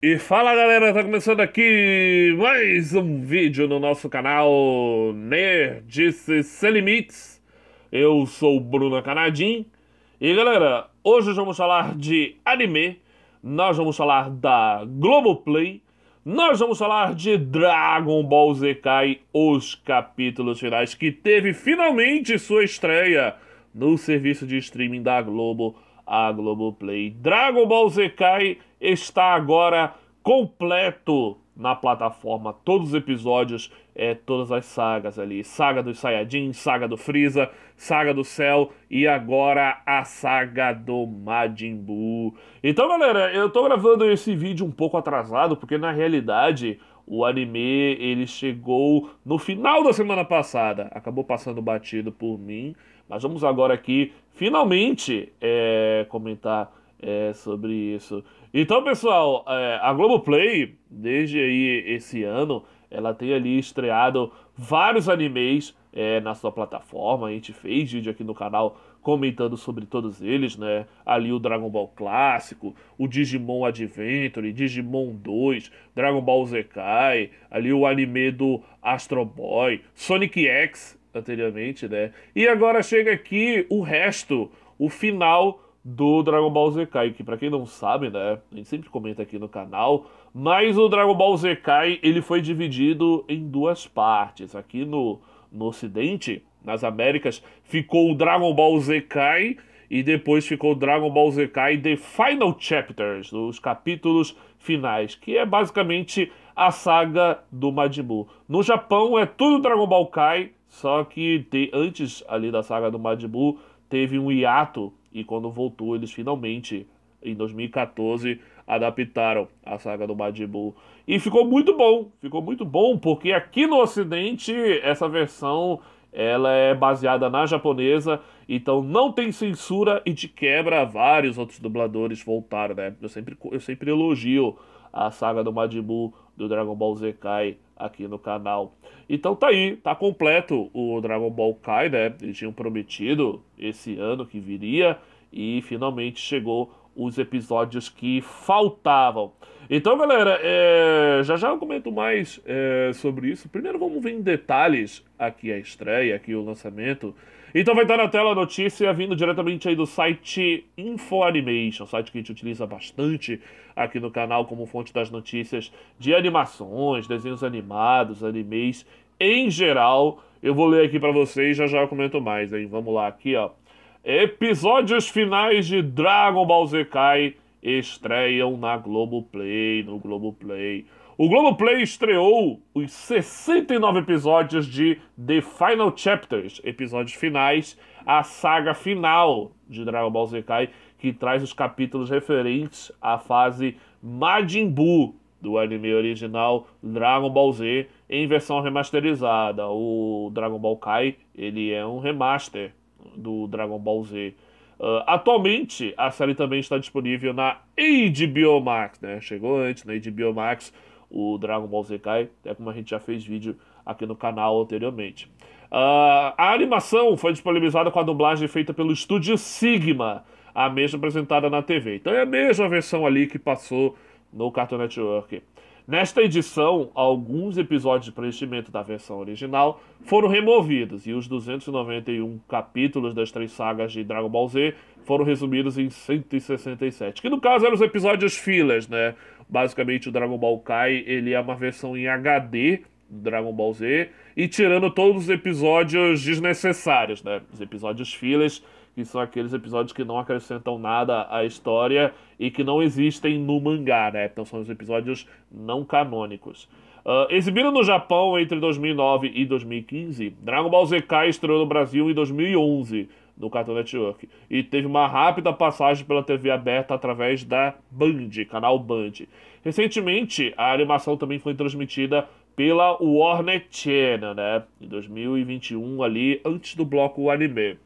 E fala galera, tá começando aqui mais um vídeo no nosso canal Nerdice Sem Limites. Eu sou o Bruno Canadim. E galera, hoje vamos falar de anime, nós vamos falar da Globoplay, nós vamos falar de Dragon Ball Z Kai, os capítulos finais que teve finalmente sua estreia no serviço de streaming da Globo a Globoplay. Dragon Ball Z Kai está agora completo na plataforma. Todos os episódios, é, todas as sagas ali. Saga do Saiyajin, Saga do Freeza, Saga do Céu e agora a Saga do Majin Buu. Então, galera, eu tô gravando esse vídeo um pouco atrasado, porque na realidade... O anime ele chegou no final da semana passada, acabou passando batido por mim, mas vamos agora aqui, finalmente, é, comentar é, sobre isso. Então, pessoal, é, a Globoplay, desde aí esse ano, ela tem ali estreado vários animes é, na sua plataforma. A gente fez vídeo aqui no canal comentando sobre todos eles, né? Ali o Dragon Ball clássico, o Digimon Adventure, Digimon 2, Dragon Ball Zekai, ali o anime do Astro Boy, Sonic X, anteriormente, né? E agora chega aqui o resto, o final do Dragon Ball Z Kai, que para quem não sabe, né, a gente sempre comenta aqui no canal, mas o Dragon Ball Z Kai, ele foi dividido em duas partes. Aqui no, no ocidente, nas Américas, ficou o Dragon Ball Z Kai e depois ficou o Dragon Ball Z Kai The Final Chapters, os capítulos finais, que é basicamente a saga do Majin Buu. No Japão é tudo Dragon Ball Kai, só que te, antes ali da saga do Madibu, teve um hiato e quando voltou eles finalmente em 2014 adaptaram a saga do Madibu E ficou muito bom, ficou muito bom porque aqui no ocidente essa versão ela é baseada na japonesa então não tem censura e de quebra vários outros dubladores voltaram, né? Eu sempre, eu sempre elogio a saga do Majin do Dragon Ball Z Kai aqui no canal. Então tá aí, tá completo o Dragon Ball Kai, né? Eles tinham prometido esse ano que viria e finalmente chegou os episódios que faltavam. Então, galera, é... já já eu comento mais é... sobre isso. Primeiro vamos ver em detalhes aqui a estreia, aqui o lançamento então vai estar na tela a notícia vindo diretamente aí do site InfoAnimation, site que a gente utiliza bastante aqui no canal como fonte das notícias de animações, desenhos animados, animes em geral. Eu vou ler aqui para vocês, já já comento mais, hein? Vamos lá aqui, ó. Episódios finais de Dragon Ball Z Kai estreiam na Globoplay, no Globoplay. O Globoplay estreou os 69 episódios de The Final Chapters, episódios finais, a saga final de Dragon Ball Z Kai, que traz os capítulos referentes à fase Majin Buu do anime original Dragon Ball Z em versão remasterizada. O Dragon Ball Kai, ele é um remaster do Dragon Ball Z Uh, atualmente, a série também está disponível na HBO Max, né? Chegou antes na HBO Max o Dragon Ball Z Kai, até como a gente já fez vídeo aqui no canal anteriormente. Uh, a animação foi disponibilizada com a dublagem feita pelo estúdio Sigma, a mesma apresentada na TV. Então é a mesma versão ali que passou no Cartoon Network. Nesta edição, alguns episódios de preenchimento da versão original foram removidos e os 291 capítulos das três sagas de Dragon Ball Z foram resumidos em 167, que no caso eram os episódios filas, né? Basicamente o Dragon Ball Kai, ele é uma versão em HD do Dragon Ball Z e tirando todos os episódios desnecessários, né? Os episódios filas que são aqueles episódios que não acrescentam nada à história e que não existem no mangá, né? Então são os episódios não canônicos. Uh, exibido no Japão entre 2009 e 2015, Dragon Ball Z Kai estreou no Brasil em 2011 no Cartoon Network e teve uma rápida passagem pela TV aberta através da Band, canal Band. Recentemente, a animação também foi transmitida pela Warner Channel, né? Em 2021 ali, antes do bloco anime.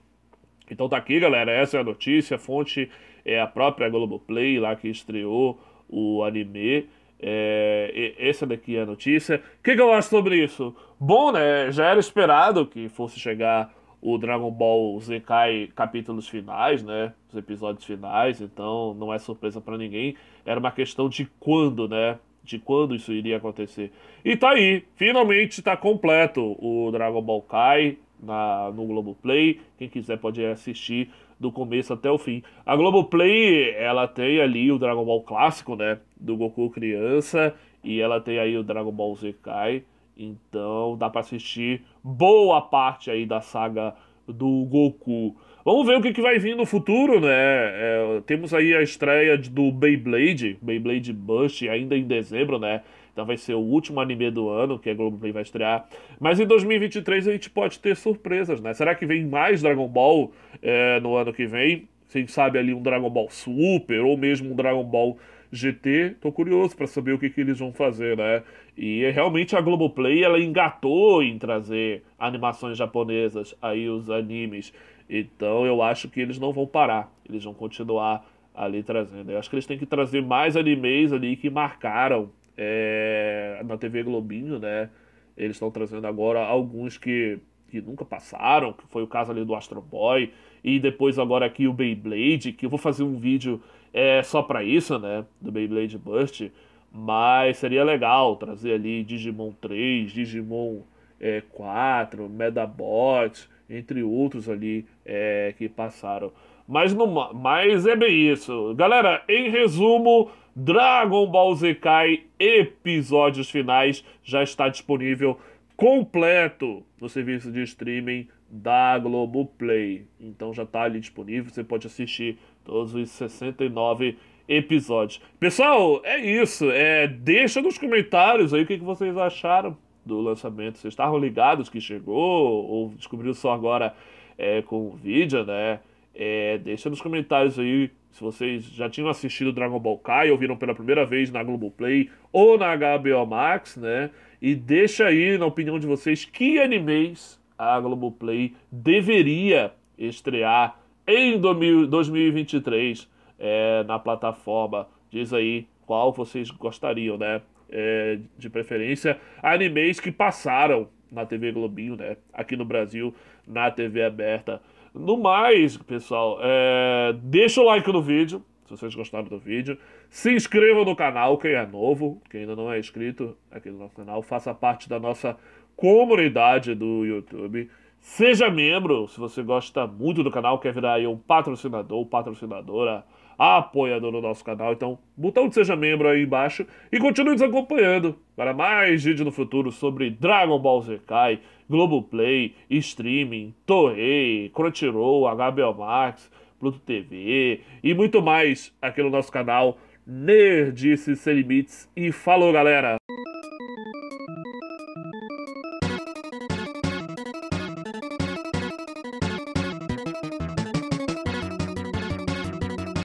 Então tá aqui, galera. Essa é a notícia. A fonte é a própria Globoplay, lá que estreou o anime. É, essa daqui é a notícia. O que, que, eu acho sobre isso? Bom, né? Já era esperado que fosse chegar o Dragon Ball Z Kai capítulos finais, né? Os episódios finais, então não é surpresa para ninguém. Era uma questão de quando, né? de quando isso iria acontecer. E tá aí, finalmente tá completo o Dragon Ball Kai na, no Globoplay. Quem quiser pode assistir do começo até o fim. A Globoplay, ela tem ali o Dragon Ball clássico, né? Do Goku criança. E ela tem aí o Dragon Ball Z Kai. Então dá para assistir boa parte aí da saga do Goku. Vamos ver o que, que vai vir no futuro, né? É, temos aí a estreia do Beyblade, Beyblade Bush, ainda em dezembro, né? Então vai ser o último anime do ano que a Globoplay vai estrear. Mas em 2023 a gente pode ter surpresas, né? Será que vem mais Dragon Ball é, no ano que vem? Quem sabe ali um Dragon Ball Super ou mesmo um Dragon Ball GT, tô curioso para saber o que, que eles vão fazer, né? E é realmente a Globoplay, ela engatou em trazer animações japonesas, aí os animes. Então eu acho que eles não vão parar, eles vão continuar ali trazendo. Eu acho que eles têm que trazer mais animes ali que marcaram é, na TV Globinho, né? Eles estão trazendo agora alguns que que nunca passaram, que foi o caso ali do Astro Boy, e depois agora aqui o Beyblade, que eu vou fazer um vídeo é, só para isso, né, do Beyblade Burst, mas seria legal trazer ali Digimon 3, Digimon é, 4, Medabot, entre outros ali é, que passaram. Mas, não, mas é bem isso. Galera, em resumo, Dragon Ball Z Kai Episódios Finais já está disponível completo no serviço de streaming da Globoplay. Então já está ali disponível, você pode assistir todos os 69 episódios. Pessoal, é isso. É, deixa nos comentários aí o que, que vocês acharam do lançamento. Vocês estavam ligados que chegou ou descobriu só agora é, com o vídeo, né? É, deixa nos comentários aí se vocês já tinham assistido Dragon Ball Kai, ou viram pela primeira vez na Globoplay ou na HBO Max, né? E deixa aí, na opinião de vocês, que animes a Globoplay deveria estrear em 2023 é, na plataforma. Diz aí qual vocês gostariam, né? É, de preferência, animes que passaram na TV Globinho, né? Aqui no Brasil, na TV aberta. No mais, pessoal, é... deixa o like no vídeo, se vocês gostaram do vídeo. Se inscrevam no canal, quem é novo, quem ainda não é inscrito aqui no nosso canal, faça parte da nossa comunidade do YouTube. Seja membro, se você gosta muito do canal, quer virar aí um patrocinador, patrocinadora, apoiador do nosso canal, então botão de seja membro aí embaixo e continue nos acompanhando para mais vídeos no futuro sobre Dragon Ball Z Kai, Globoplay, streaming, Torrei, Crunchyroll, HBO Max, Pluto TV e muito mais aqui no nosso canal Nerdice Sem Limites. E falou, galera!